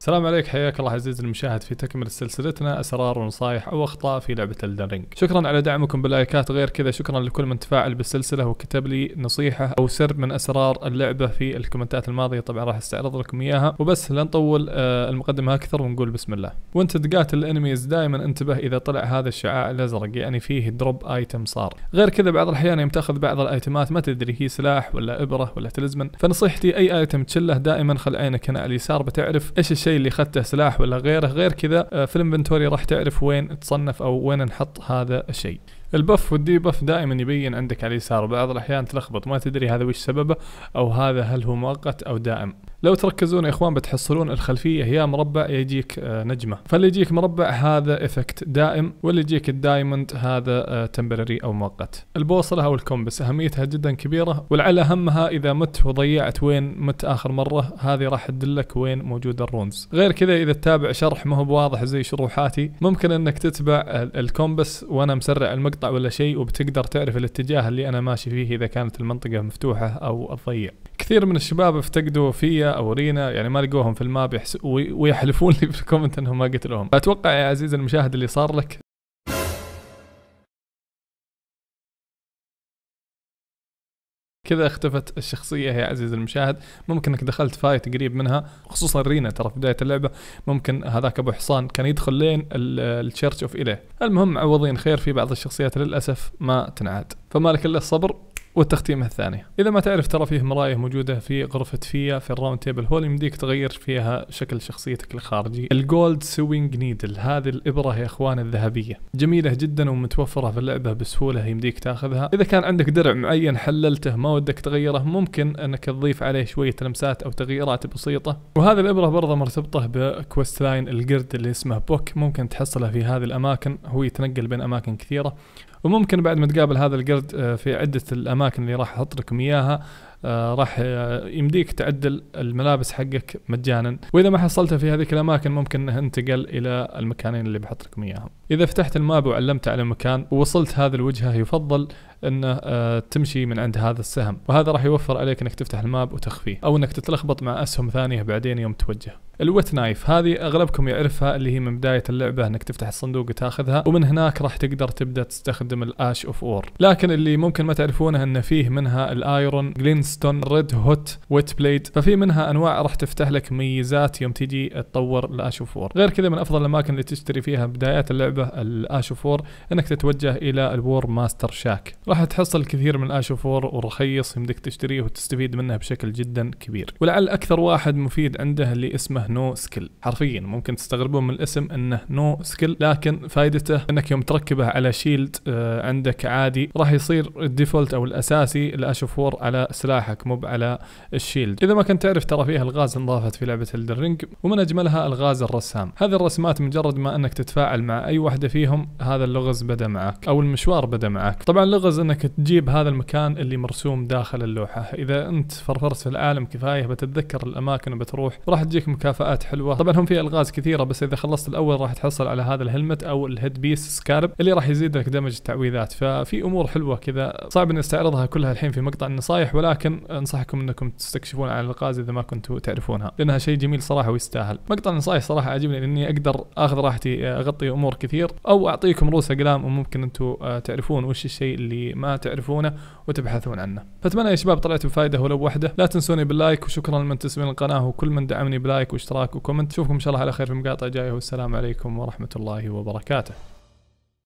السلام عليك حياك الله عزيزي المشاهد في تكملة سلسلتنا أسرار ونصائح أو أخطاء في لعبة الدرينج شكرا على دعمكم باللايكات غير كذا شكرا لكل من تفاعل بالسلسلة وكتب لي نصيحة أو سر من أسرار اللعبة في الكومنتات الماضية طبعا راح استعرض لكم إياها وبس لا نطول آه، المقدمة أكثر ونقول بسم الله وانت تقاتل الانميز دائما انتبه إذا طلع هذا الشعاع الأزرق يعني فيه دروب آيتم صار غير كذا بعض الأحيان يوم تاخذ بعض الآيتمات ما تدري هي سلاح ولا إبرة ولا تلزمن فنصيحتي أي آيتم تشله دائما خل عينك هنا على اليسار بتعرف إيش الشيء الشيء اللي اخذته سلاح ولا غيره غير كذا آه، في الانفنتوري راح تعرف وين تصنف او وين نحط هذا الشيء البف بف دائما يبين عندك على اليسار بعض الاحيان تلخبط ما تدري هذا وش سببه او هذا هل هو مؤقت او دائم لو تركزون يا اخوان بتحصلون الخلفيه يا مربع يجيك آه، نجمه فاللي يجيك مربع هذا افكت دائم واللي يجيك الدايموند هذا آه، تمبرري او مؤقت البوصله او الكومبس اهميتها جدا كبيره ولعل اهمها اذا مت وضيعت وين مت اخر مره هذه راح تدلك وين موجود الرونز غير كذا اذا تتابع شرح ما هو بواضح زي شروحاتي ممكن انك تتبع الكومبس وانا مسرع المقطع ولا شيء وبتقدر تعرف الاتجاه اللي انا ماشي فيه اذا كانت المنطقه مفتوحه او الضيق كثير من الشباب افتقدوا فيا او رينا يعني ما لقوهم في الماب يحس... ويحلفون لي في الكومنت انهم ما قتلوهم فاتوقع يا عزيز المشاهد اللي صار لك كذا اختفت الشخصية يا عزيز المشاهد ممكن انك دخلت فايت قريب منها خصوصا رينا ترى في بداية اللعبة ممكن هذاك ابو حصان كان يدخل لين التشيرتش اوف اليه المهم عوضين خير في بعض الشخصيات للاسف ما تنعاد فمالك الا الصبر والتختيمة الثانية إذا ما تعرف ترى فيه مرايه موجودة في غرفة فيا في الراوند تيبل هول يمديك تغير فيها شكل شخصيتك الخارجي الجولد سوينج نيدل هذه الإبرة يا إخوان الذهبية جميلة جدا ومتوفرة في اللعبة بسهولة يمديك تاخذها إذا كان عندك درع معين حللته ما ودك تغيره ممكن أنك تضيف عليه شوية لمسات أو تغييرات بسيطة وهذه الإبرة برضه مرتبطة بكويست لاين القرد اللي اسمه بوك ممكن تحصله في هذه الأماكن هو يتنقل بين أماكن كثيرة وممكن بعد ما تقابل هذا القرد آه، في عده الاماكن اللي راح احط لكم اياها آه، راح آه، يمديك تعدل الملابس حقك مجانا واذا ما حصلتها في هذيك الاماكن ممكن انتقل الى المكانين اللي بحط لكم اياهم اذا فتحت الماب وعلمت على مكان ووصلت هذه الوجهه يفضل انه آه، تمشي من عند هذا السهم وهذا راح يوفر عليك انك تفتح الماب وتخفيه او انك تتلخبط مع اسهم ثانيه بعدين يوم توجه الوت نايف هذه اغلبكم يعرفها اللي هي من بدايه اللعبه انك تفتح الصندوق وتاخذها ومن هناك راح تقدر تبدا تستخدم الاش اوف اور لكن اللي ممكن ما تعرفونه ان فيه منها الايرون جلين كينغستون ريد هوت ويت بليد ففي منها انواع راح تفتح لك ميزات يوم تيجي تطور الاش اوف غير كذا من افضل الاماكن اللي تشتري فيها بدايات اللعبه الاش اوف انك تتوجه الى الور ماستر شاك راح تحصل كثير من الاش اوف ورخيص يمديك تشتريه وتستفيد منه بشكل جدا كبير ولعل اكثر واحد مفيد عنده اللي اسمه نو سكيل حرفيا ممكن تستغربون من الاسم انه نو سكيل لكن فائدته انك يوم تركبه على شيلد آه، عندك عادي راح يصير الديفولت او الاساسي الاش اوف على سلاح سلاحك مو على الشيلد اذا ما كنت تعرف ترى فيها الغاز انضافت في لعبه الدرينج ومن اجملها الغاز الرسام هذه الرسمات مجرد ما انك تتفاعل مع اي واحده فيهم هذا اللغز بدا معك او المشوار بدا معك طبعا اللغز انك تجيب هذا المكان اللي مرسوم داخل اللوحه اذا انت فرفرت في العالم كفايه بتتذكر الاماكن وبتروح راح تجيك مكافآت حلوه طبعا هم في الغاز كثيره بس اذا خلصت الاول راح تحصل على هذا الهلمت او الهيد بيس سكارب اللي راح يزيد لك دمج التعويذات ففي امور حلوه كذا صعب ان استعرضها كلها الحين في مقطع النصايح ولكن لكن انصحكم انكم تستكشفون عن الغاز اذا ما كنتوا تعرفونها لانها شيء جميل صراحه ويستاهل مقطع النصائح صراحه عجبني لاني اقدر اخذ راحتي آه، اغطي امور كثير او اعطيكم رؤوس اقلام وممكن انتم آه، تعرفون وش الشيء اللي ما تعرفونه وتبحثون عنه فاتمنى يا شباب طلعت بفائده ولو واحده لا تنسوني باللايك وشكرا لمن تسمين القناه وكل من دعمني بلايك واشتراك وكومنت اشوفكم ان شاء الله على خير في مقاطع جايه والسلام عليكم ورحمه الله وبركاته